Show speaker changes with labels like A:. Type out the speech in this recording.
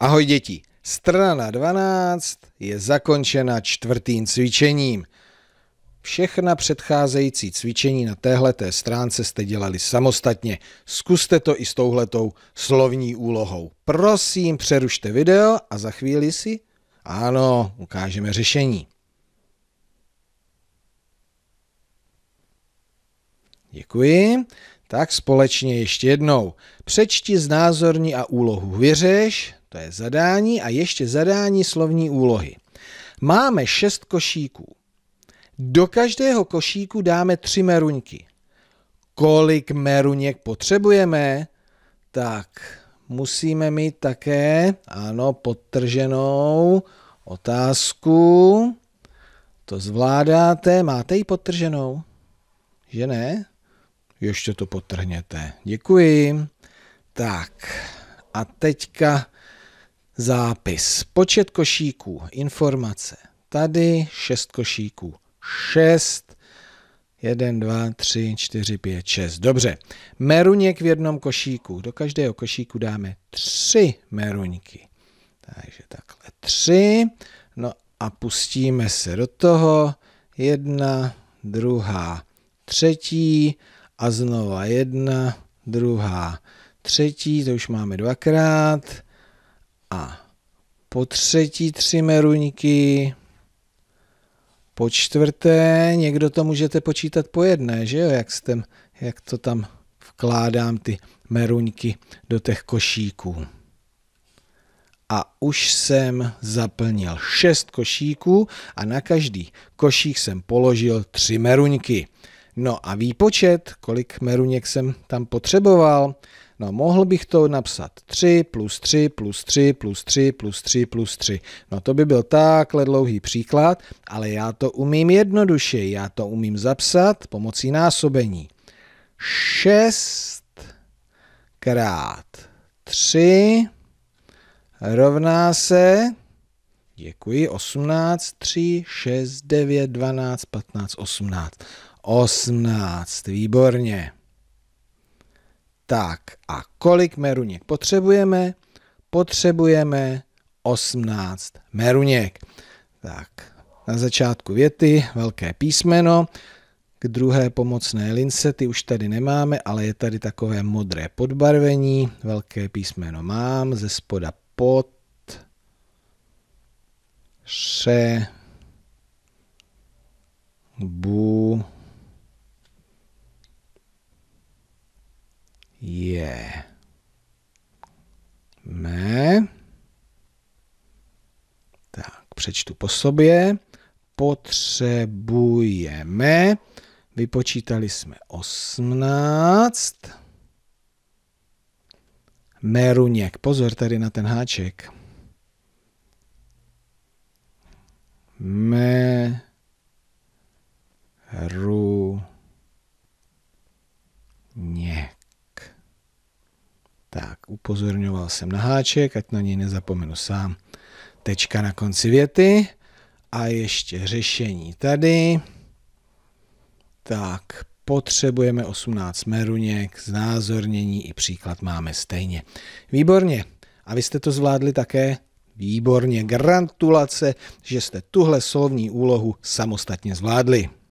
A: Ahoj děti, strana 12 je zakončena čtvrtým cvičením. Všechna předcházející cvičení na téhleté stránce jste dělali samostatně. Zkuste to i s touhletou slovní úlohou. Prosím, přerušte video a za chvíli si, ano, ukážeme řešení. Děkuji. Tak společně ještě jednou. Přečti znázorní a úlohu vyřeš, to je zadání a ještě zadání slovní úlohy. Máme šest košíků. Do každého košíku dáme tři meruňky. Kolik meruněk potřebujeme? Tak musíme mít také, ano, podtrženou otázku. To zvládáte, máte ji podtrženou? Že ne? Ještě to potrhněte. Děkuji. Tak a teďka Zápis. Počet košíků. Informace. Tady šest košíků. Šest. Jeden, dva, tři, čtyři, pět, šest. Dobře. Meruněk v jednom košíku. Do každého košíku dáme tři meruňky. Takže takhle tři. No a pustíme se do toho. Jedna, druhá, třetí. A znova jedna, druhá, třetí. To už máme dvakrát a po třetí tři meruňky, po čtvrté, někdo to můžete počítat po jedné, že jo, jak, jste, jak to tam vkládám ty meruňky do těch košíků. A už jsem zaplnil šest košíků a na každý košík jsem položil tři meruňky. No a výpočet, kolik meruněk jsem tam potřeboval, No mohl bych to napsat 3 plus 3 plus 3 plus 3 plus 3 plus 3. No to by byl takhle dlouhý příklad, ale já to umím jednoduše. Já to umím zapsat pomocí násobení. 6 krát 3 rovná se Děkuji. 18, 3, 6, 9, 12, 15, 18. 18. Výborně. Tak a kolik meruněk potřebujeme? Potřebujeme 18 meruněk. Tak, na začátku věty velké písmeno, k druhé pomocné lince, ty už tady nemáme, ale je tady takové modré podbarvení, velké písmeno mám, ze spoda pod, še, bu, je mé. Tak, přečtu po sobě. Potřebujeme. Vypočítali jsme 18. Meruněk. Pozor tady na ten háček. Meruněk. upozorňoval jsem na háček, ať na něj nezapomenu sám. Tečka na konci věty a ještě řešení tady. Tak, potřebujeme 18 meruněk, znázornění i příklad máme stejně. Výborně. A vy jste to zvládli také? Výborně. Gratulace, že jste tuhle slovní úlohu samostatně zvládli.